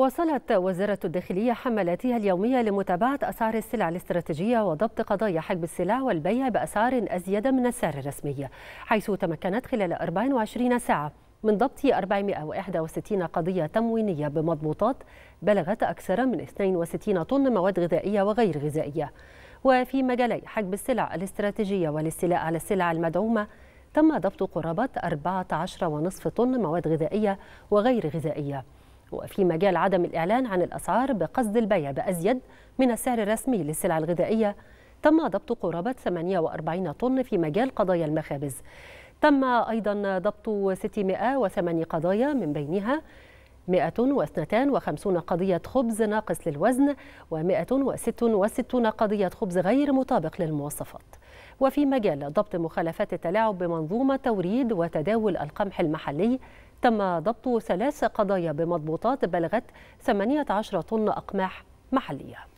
واصلت وزارة الداخلية حملاتها اليومية لمتابعة أسعار السلع الاستراتيجية وضبط قضايا حجب السلع والبيع بأسعار أزيد من السعر الرسمي حيث تمكنت خلال 24 ساعة من ضبط 461 قضية تموينية بمضبوطات بلغت أكثر من 62 طن مواد غذائية وغير غذائية وفي مجالي حجب السلع الاستراتيجية والاستيلاء على السلع المدعومة تم ضبط قرابة 14.5 طن مواد غذائية وغير غذائية وفي مجال عدم الإعلان عن الأسعار بقصد البيع بأزيد من السعر الرسمي للسلع الغذائية تم ضبط قرابة 48 طن في مجال قضايا المخابز تم أيضا ضبط 608 قضايا من بينها 152 قضية خبز ناقص للوزن و166 قضية خبز غير مطابق للمواصفات وفي مجال ضبط مخالفات التلاعب بمنظومة توريد وتداول القمح المحلي تم ضبط ثلاث قضايا بمضبوطات بلغت 18 طن أقماح محلية